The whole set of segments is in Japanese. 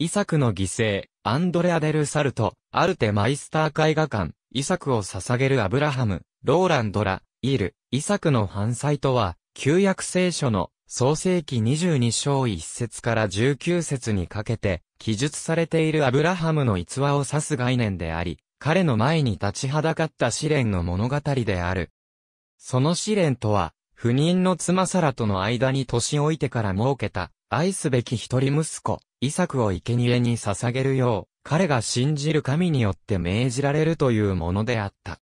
イサクの犠牲、アンドレア・デル・サルト、アルテ・マイスター絵画館、イサクを捧げるアブラハム、ローランドラ、イル、イサクの犯罪とは、旧約聖書の創世紀22章1節から19節にかけて、記述されているアブラハムの逸話を指す概念であり、彼の前に立ちはだかった試練の物語である。その試練とは、不妊の妻サラとの間に年老いてから設けた、愛すべき一人息子、イサクを生贄に捧げるよう、彼が信じる神によって命じられるというものであった。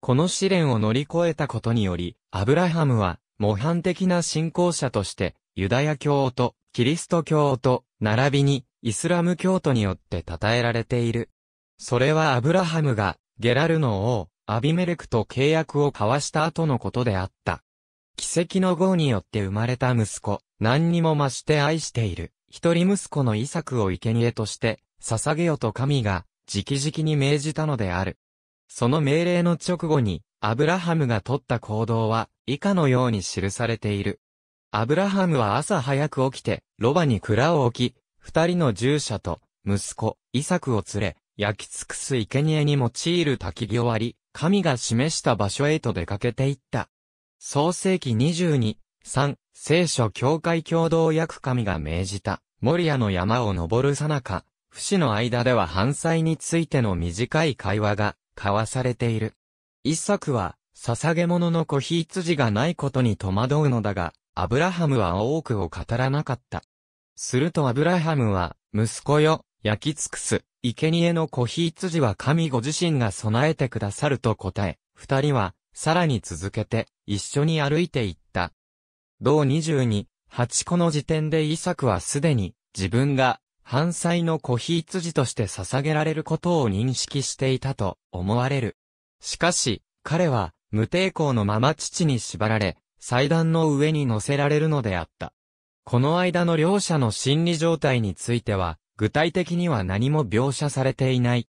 この試練を乗り越えたことにより、アブラハムは、模範的な信仰者として、ユダヤ教と、キリスト教と、並びに、イスラム教徒によって称えられている。それはアブラハムが、ゲラルの王、アビメルクと契約を交わした後のことであった。奇跡の号によって生まれた息子、何にも増して愛している。一人息子のイサクを生贄として、捧げよと神が、直々に命じたのである。その命令の直後に、アブラハムが取った行動は、以下のように記されている。アブラハムは朝早く起きて、ロバに蔵を置き、二人の従者と、息子、イサクを連れ、焼き尽くす生贄に用いる焚き木割り、神が示した場所へと出かけていった。創世紀22、3、聖書教会共同訳神が命じた。森屋の山を登るさなか、不死の間では犯罪についての短い会話が交わされている。一作は、捧げ物の子羊がないことに戸惑うのだが、アブラハムは多くを語らなかった。するとアブラハムは、息子よ、焼き尽くす、生贄の子羊は神ご自身が備えてくださると答え、二人は、さらに続けて、一緒に歩いていった。同十二。8個の時点でイサクはすでに自分が犯罪の子羊として捧げられることを認識していたと思われる。しかし、彼は無抵抗のまま父に縛られ、祭壇の上に乗せられるのであった。この間の両者の心理状態については、具体的には何も描写されていない。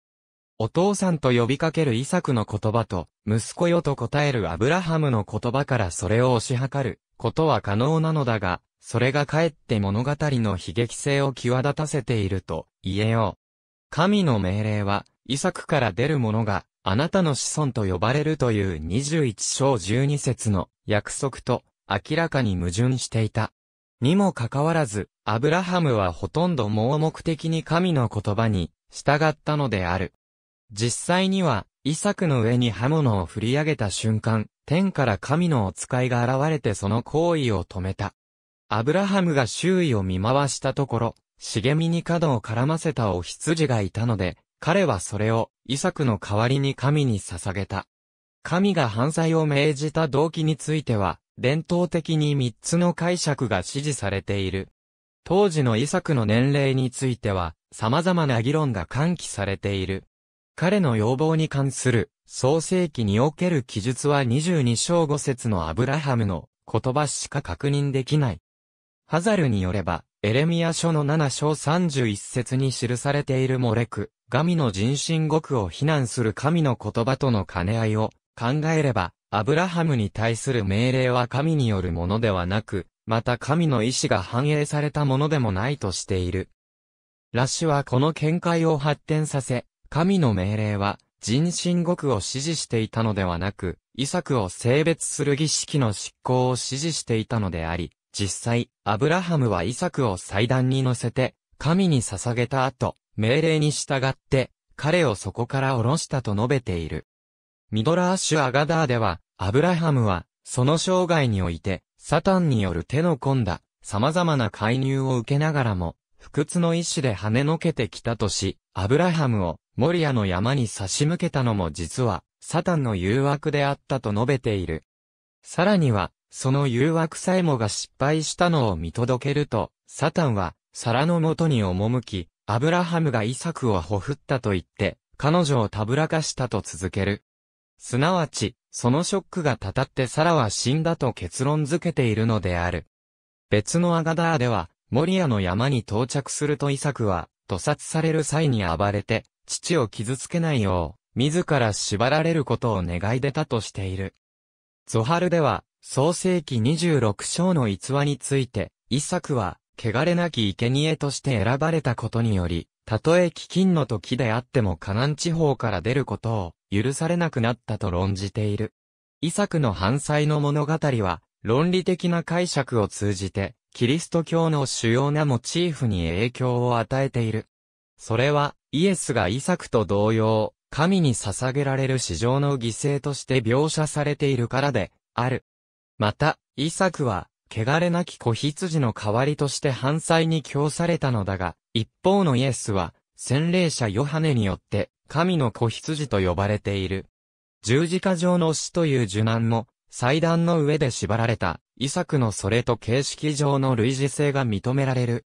お父さんと呼びかけるイサクの言葉と、息子よと答えるアブラハムの言葉からそれを推し量ることは可能なのだが、それがかえって物語の悲劇性を際立たせていると言えよう。神の命令は、遺作から出る者が、あなたの子孫と呼ばれるという21章12節の約束と明らかに矛盾していた。にもかかわらず、アブラハムはほとんど盲目的に神の言葉に従ったのである。実際には、イサクの上に刃物を振り上げた瞬間、天から神のお使いが現れてその行為を止めた。アブラハムが周囲を見回したところ、茂みに角を絡ませたお羊がいたので、彼はそれを、イサクの代わりに神に捧げた。神が犯罪を命じた動機については、伝統的に3つの解釈が支持されている。当時のイサクの年齢については、様々な議論が喚起されている。彼の要望に関する、創世記における記述は22章5節のアブラハムの言葉しか確認できない。ハザルによれば、エレミア書の7章31節に記されているモレク、神の人神獄を非難する神の言葉との兼ね合いを考えれば、アブラハムに対する命令は神によるものではなく、また神の意志が反映されたものでもないとしている。ラッシュはこの見解を発展させ、神の命令は人神獄を支持していたのではなく、イサクを性別する儀式の執行を支持していたのであり、実際、アブラハムはイサクを祭壇に乗せて、神に捧げた後、命令に従って、彼をそこから降ろしたと述べている。ミドラーシュ・アガダーでは、アブラハムは、その生涯において、サタンによる手の込んだ、様々な介入を受けながらも、不屈の意志で跳ねのけてきたとし、アブラハムを、モリアの山に差し向けたのも実は、サタンの誘惑であったと述べている。さらには、その誘惑さえもが失敗したのを見届けると、サタンは、皿の元に赴き、アブラハムがイサクをほふったと言って、彼女をたぶらかしたと続ける。すなわち、そのショックがたたってサラは死んだと結論づけているのである。別のアガダーでは、モリアの山に到着するとイサクは、屠殺される際に暴れて、父を傷つけないよう、自ら縛られることを願い出たとしている。ゾハルでは、創世紀26章の逸話について、イサクは、汚れなき生贄として選ばれたことにより、たとえ飢饉の時であってもカナン地方から出ることを許されなくなったと論じている。イサクの犯罪の物語は、論理的な解釈を通じて、キリスト教の主要なモチーフに影響を与えている。それは、イエスがイサクと同様、神に捧げられる市場の犠牲として描写されているからで、ある。また、イサクは、汚れなき子羊の代わりとして犯罪に供されたのだが、一方のイエスは、洗礼者ヨハネによって、神の子羊と呼ばれている。十字架上の死という受難も、祭壇の上で縛られた、イサクのそれと形式上の類似性が認められる。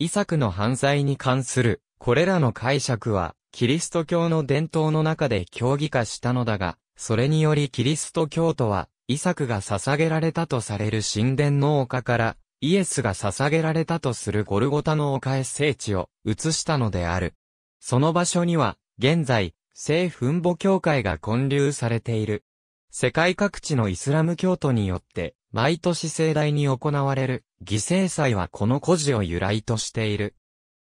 イサクの犯罪に関する、これらの解釈は、キリスト教の伝統の中で協議化したのだが、それによりキリスト教徒は、イサクが捧げられたとされる神殿の丘から、イエスが捧げられたとするゴルゴタの丘へ聖地を移したのである。その場所には、現在、聖墳墓教会が建立されている。世界各地のイスラム教徒によって、毎年盛大に行われる、犠牲祭はこの孤事を由来としている。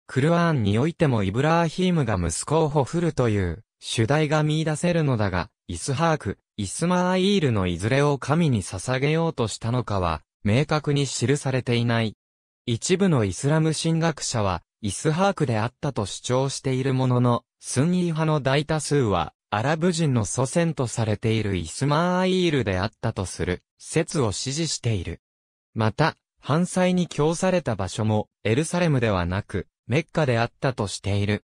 クルアーンにおいてもイブラーヒームが息子をほふるという、主題が見出せるのだが、イスハーク、イスマーイールのいずれを神に捧げようとしたのかは、明確に記されていない。一部のイスラム神学者は、イスハークであったと主張しているものの、スンニー派の大多数は、アラブ人の祖先とされているイスマーイールであったとする、説を支持している。また、犯罪に供された場所も、エルサレムではなく、メッカであったとしている。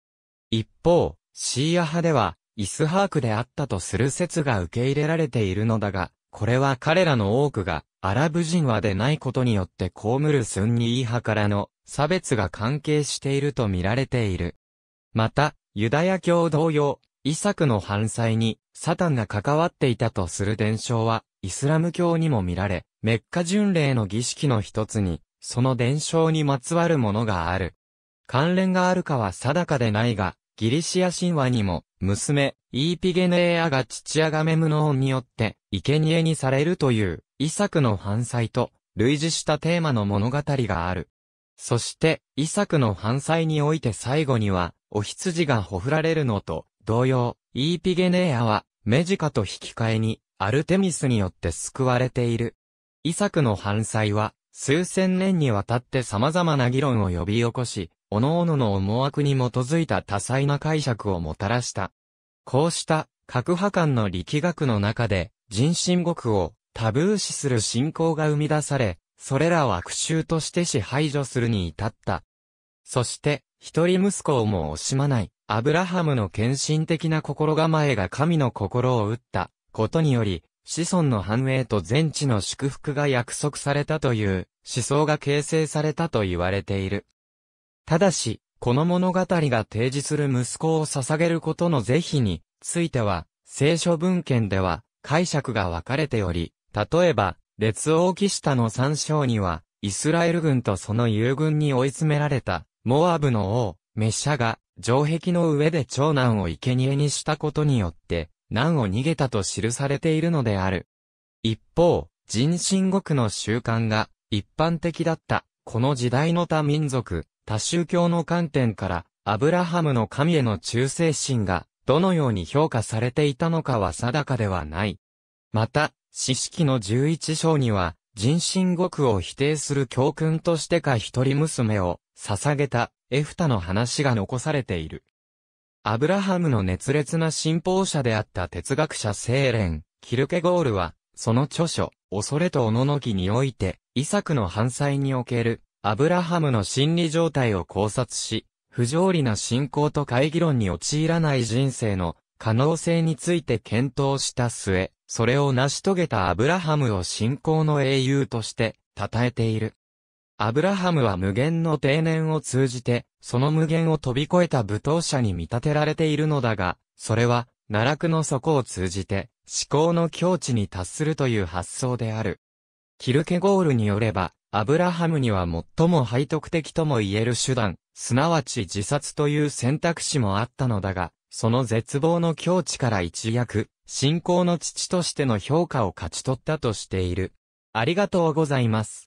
一方、シーア派では、イスハークであったとする説が受け入れられているのだが、これは彼らの多くがアラブ人はでないことによって被るスンニー派からの差別が関係していると見られている。また、ユダヤ教同様、イサクの犯罪にサタンが関わっていたとする伝承は、イスラム教にも見られ、メッカ巡礼の儀式の一つに、その伝承にまつわるものがある。関連があるかは定かでないが、ギリシア神話にも、娘、イーピゲネーアが父アガメムノオンによって、生贄にされるという、イサクの犯罪と、類似したテーマの物語がある。そして、イサクの犯罪において最後には、お羊がほふられるのと、同様、イーピゲネーアは、メジカと引き換えに、アルテミスによって救われている。イサクの犯罪は、数千年にわたって様々な議論を呼び起こし、各々の思惑に基づいた多彩な解釈をもたらした。こうした、各派間の力学の中で、人心獄をタブー視する信仰が生み出され、それらは苦臭として支配除するに至った。そして、一人息子をも惜しまない、アブラハムの献身的な心構えが神の心を打ったことにより、子孫の繁栄と全地の祝福が約束されたという思想が形成されたと言われている。ただし、この物語が提示する息子を捧げることの是非については、聖書文献では解釈が分かれており、例えば、列王記下の三章には、イスラエル軍とその友軍に追い詰められた、モアブの王、メシャが、城壁の上で長男を生贄にしたことによって、難を逃げたと記されているのである。一方、人神国の習慣が一般的だった、この時代の他民族、多宗教の観点から、アブラハムの神への忠誠心が、どのように評価されていたのかは定かではない。また、四式の十一章には、人心獄を否定する教訓としてか一人娘を捧げたエフタの話が残されている。アブラハムの熱烈な信奉者であった哲学者セーレン、キルケゴールは、その著書、恐れとおののきにおいて、イサクの犯罪におけるアブラハムの心理状態を考察し、不条理な信仰と会議論に陥らない人生の可能性について検討した末、それを成し遂げたアブラハムを信仰の英雄として称えている。アブラハムは無限の定年を通じて、その無限を飛び越えた舞踏者に見立てられているのだが、それは、奈落の底を通じて、思考の境地に達するという発想である。キルケゴールによれば、アブラハムには最も背徳的とも言える手段、すなわち自殺という選択肢もあったのだが、その絶望の境地から一躍、信仰の父としての評価を勝ち取ったとしている。ありがとうございます。